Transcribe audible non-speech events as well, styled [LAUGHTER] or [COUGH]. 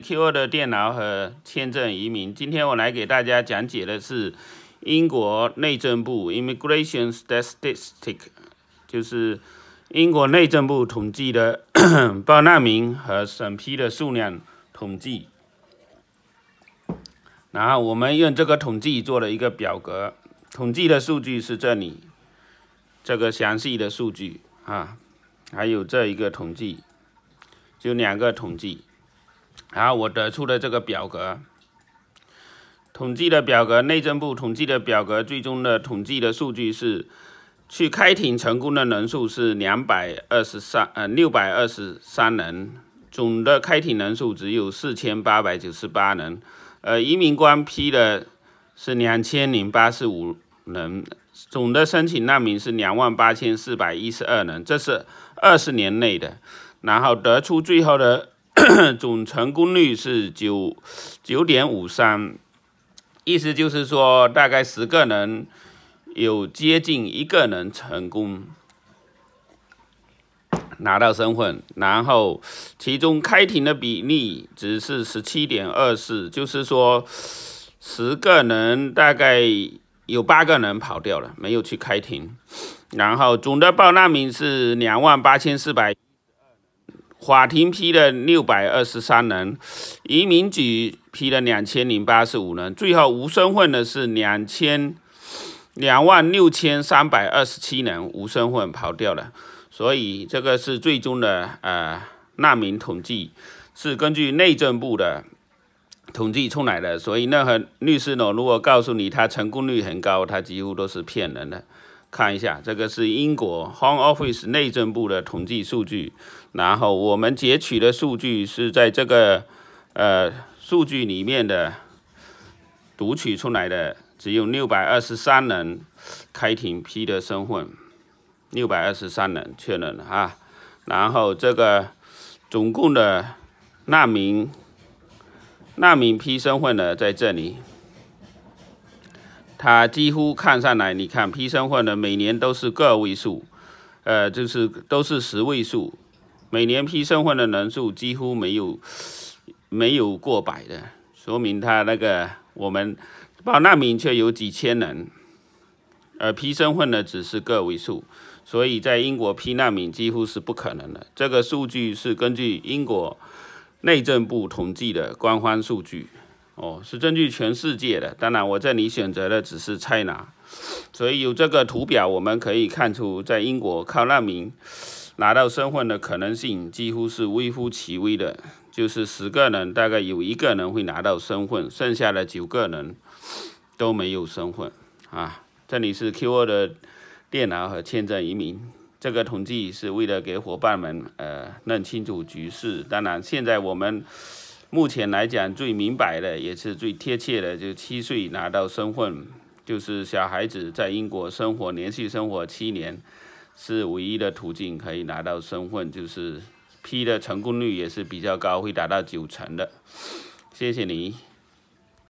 Q2 的电脑和签证移民。今天我来给大家讲解的是英国内政部 （Immigration Statistics），就是英国内政部统计的 [COUGHS] 报难民和审批的数量统计。然后我们用这个统计做了一个表格，统计的数据是这里，这个详细的数据啊，还有这一个统计，就两个统计。然后我得出的这个表格，统计的表格，内政部统计的表格，最终的统计的数据是，去开庭成功的人数是两百二十三，呃，六百二十三人，总的开庭人数只有四千八百九十八人，呃，移民官批的是两千零八十五人，总的申请难民是两万八千四百一十二人，这是二十年内的，然后得出最后的。[COUGHS] 总成功率是九九点五三，意思就是说，大概十个人有接近一个人成功拿到身份，然后其中开庭的比例只是十七点二四，就是说十个人大概有八个人跑掉了，没有去开庭，然后总的报难民是两万八千四百。法庭批了六百二十三人，移民局批了两千零八十五人，最后无身份的是两千两万六千三百二十七人无身份跑掉了，所以这个是最终的呃难民统计，是根据内政部的统计出来的。所以任何律师呢，如果告诉你他成功率很高，他几乎都是骗人的。看一下，这个是英国 Home Office 内政部的统计数据，然后我们截取的数据是在这个呃数据里面的读取出来的，只有六百二十三人开庭批的身份，六百二十三人确认了啊，然后这个总共的难民难民批身份呢，在这里。他几乎看上来，你看批身份的每年都是个位数，呃，就是都是十位数，每年批身份的人数几乎没有没有过百的，说明他那个我们报难民却有几千人，而批身份的只是个位数，所以在英国批难民几乎是不可能的。这个数据是根据英国内政部统计的官方数据。哦，是针据全世界的，当然我这里选择的只是猜拿，所以有这个图表，我们可以看出，在英国靠难民拿到身份的可能性几乎是微乎其微的，就是十个人大概有一个人会拿到身份，剩下的九个人都没有身份啊。这里是 Q2 的电脑和签证移民，这个统计是为了给伙伴们呃弄清楚局势。当然现在我们。目前来讲，最明白的也是最贴切的，就七岁拿到身份，就是小孩子在英国生活连续生活七年，是唯一的途径可以拿到身份，就是批的成功率也是比较高，会达到九成的。谢谢你。